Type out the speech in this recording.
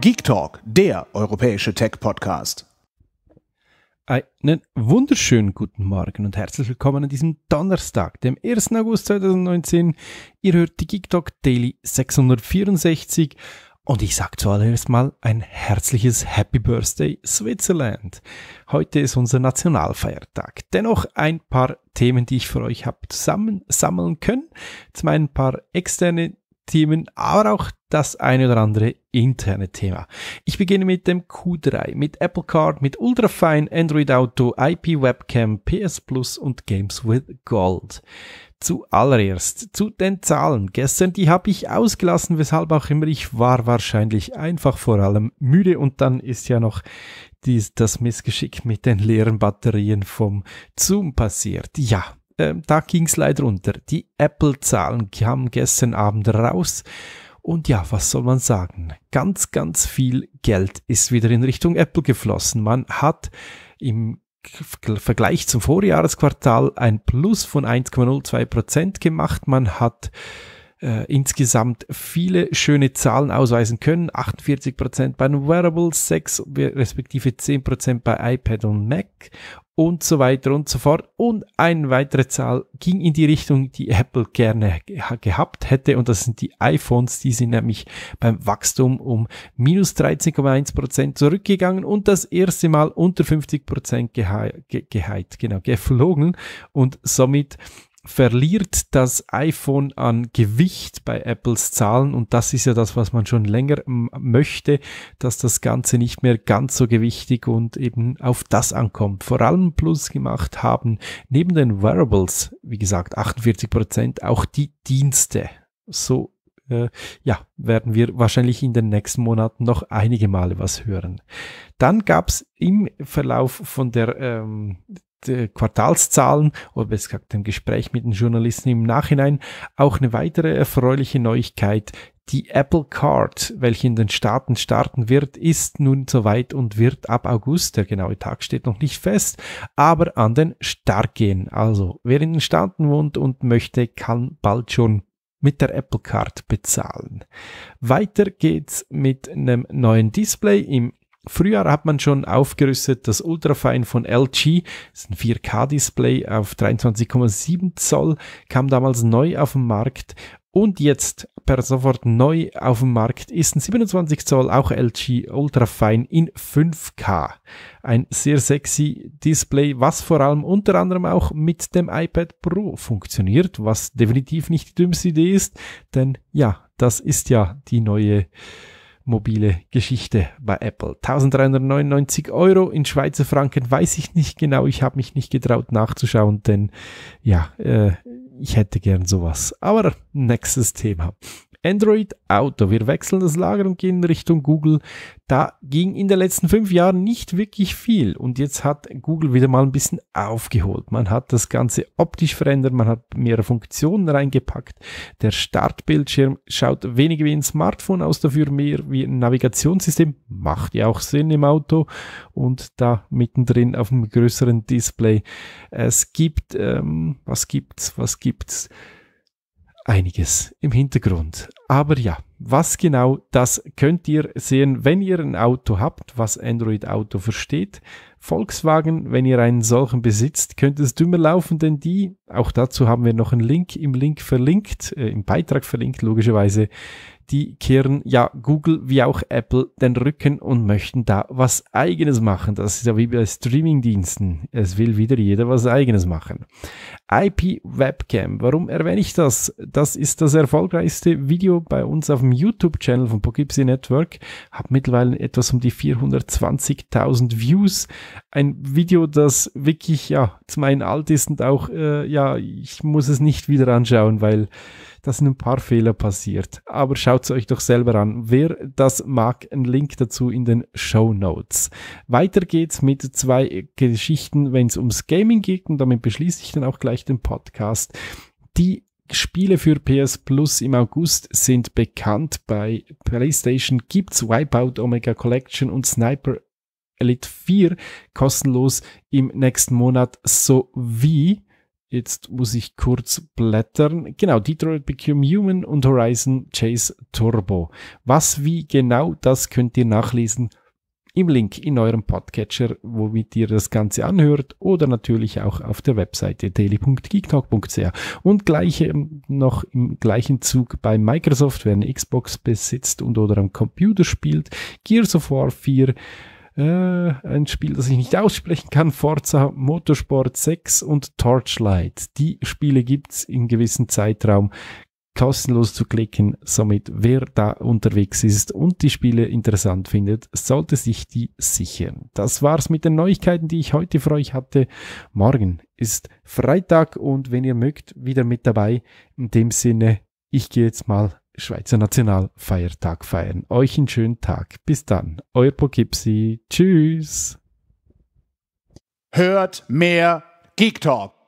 Geek Talk, der europäische Tech-Podcast. Einen wunderschönen guten Morgen und herzlich willkommen an diesem Donnerstag, dem 1. August 2019. Ihr hört die Geek Talk Daily 664 und ich sage zuallererst mal ein herzliches Happy Birthday Switzerland. Heute ist unser Nationalfeiertag. Dennoch ein paar Themen, die ich für euch habe zusammen sammeln können. Zum einen ein paar externe Themen, aber auch das eine oder andere interne Thema. Ich beginne mit dem Q3, mit Apple Card, mit Ultrafine, Android Auto, IP Webcam, PS Plus und Games with Gold. Zuallererst zu den Zahlen. Gestern, die habe ich ausgelassen, weshalb auch immer. Ich war wahrscheinlich einfach vor allem müde und dann ist ja noch dies, das Missgeschick mit den leeren Batterien vom Zoom passiert. Ja, ähm, da ging es leider runter. Die Apple-Zahlen kamen gestern Abend raus. Und ja, was soll man sagen? Ganz, ganz viel Geld ist wieder in Richtung Apple geflossen. Man hat im Vergleich zum Vorjahresquartal ein Plus von 1,02 Prozent gemacht. Man hat äh, insgesamt viele schöne Zahlen ausweisen können. 48% bei den Wearables, 6 respektive 10% bei iPad und Mac und so weiter und so fort. Und eine weitere Zahl ging in die Richtung, die Apple gerne gehabt hätte. Und das sind die iPhones. Die sind nämlich beim Wachstum um minus 13,1 zurückgegangen und das erste Mal unter 50 Prozent geheilt, ge genau, geflogen und somit verliert das iPhone an Gewicht bei Apples Zahlen und das ist ja das, was man schon länger möchte, dass das Ganze nicht mehr ganz so gewichtig und eben auf das ankommt. Vor allem Plus gemacht haben neben den Wearables, wie gesagt, 48 Prozent, auch die Dienste. So äh, ja, werden wir wahrscheinlich in den nächsten Monaten noch einige Male was hören. Dann gab es im Verlauf von der ähm, äh, Quartalszahlen oder besser gesagt dem Gespräch mit den Journalisten im Nachhinein auch eine weitere erfreuliche Neuigkeit. Die Apple Card, welche in den Staaten starten wird, ist nun soweit und wird ab August, der genaue Tag steht noch nicht fest, aber an den Start gehen. Also, wer in den Staaten wohnt und möchte, kann bald schon mit der Apple Card bezahlen. Weiter geht's mit einem neuen Display im Frühjahr hat man schon aufgerüstet das Ultrafein von LG, das ist ein 4K-Display auf 23,7 Zoll, kam damals neu auf den Markt und jetzt per sofort neu auf dem Markt ist ein 27 Zoll, auch LG Ultrafine in 5K. Ein sehr sexy Display, was vor allem unter anderem auch mit dem iPad Pro funktioniert, was definitiv nicht die dümmste Idee ist, denn ja, das ist ja die neue mobile Geschichte bei Apple. 1399 Euro in Schweizer Franken weiß ich nicht genau. Ich habe mich nicht getraut nachzuschauen, denn ja, äh, ich hätte gern sowas. Aber nächstes Thema. Android Auto. Wir wechseln das Lager und gehen Richtung Google. Da ging in den letzten fünf Jahren nicht wirklich viel und jetzt hat Google wieder mal ein bisschen aufgeholt. Man hat das Ganze optisch verändert, man hat mehrere Funktionen reingepackt. Der Startbildschirm schaut weniger wie ein Smartphone aus, dafür mehr wie ein Navigationssystem. Macht ja auch Sinn im Auto und da mittendrin auf einem größeren Display. Es gibt, ähm, was gibt's, was gibt's? einiges im Hintergrund. Aber ja, was genau, das könnt ihr sehen, wenn ihr ein Auto habt, was Android Auto versteht. Volkswagen, wenn ihr einen solchen besitzt, könnte es dümmer laufen, denn die, auch dazu haben wir noch einen Link im Link verlinkt, äh, im Beitrag verlinkt logischerweise, die kehren ja Google wie auch Apple den Rücken und möchten da was eigenes machen. Das ist ja wie bei Streamingdiensten. Es will wieder jeder was eigenes machen. IP Webcam. Warum erwähne ich das? Das ist das erfolgreichste Video bei uns auf dem YouTube-Channel von Poughkeepsie Network. Hat mittlerweile etwas um die 420.000 Views. Ein Video, das wirklich ja zu meinen alt ist und auch äh, ja, ich muss es nicht wieder anschauen, weil da sind ein paar Fehler passiert. Aber schaut es euch doch selber an. Wer das mag, einen Link dazu in den Show Notes. Weiter geht's mit zwei Geschichten, wenn es ums Gaming geht. Und damit beschließe ich dann auch gleich den Podcast. Die Spiele für PS Plus im August sind bekannt. Bei PlayStation gibt's Wipeout Omega Collection und Sniper Elite 4 kostenlos im nächsten Monat sowie Jetzt muss ich kurz blättern. Genau, Detroit Become Human und Horizon Chase Turbo. Was, wie genau, das könnt ihr nachlesen im Link in eurem Podcatcher, womit ihr das Ganze anhört oder natürlich auch auf der Webseite daily.geektalk.ch. Und gleich ähm, noch im gleichen Zug bei Microsoft, wer eine Xbox besitzt und oder am Computer spielt, Gears of War 4 äh, ein Spiel, das ich nicht aussprechen kann, Forza Motorsport 6 und Torchlight. Die Spiele gibt's in gewissem Zeitraum kostenlos zu klicken. Somit, wer da unterwegs ist und die Spiele interessant findet, sollte sich die sichern. Das war's mit den Neuigkeiten, die ich heute für euch hatte. Morgen ist Freitag und wenn ihr mögt, wieder mit dabei. In dem Sinne, ich gehe jetzt mal Schweizer Nationalfeiertag feiern. Euch einen schönen Tag. Bis dann. Euer Poughkeepsie. Tschüss. Hört mehr Geek Talk.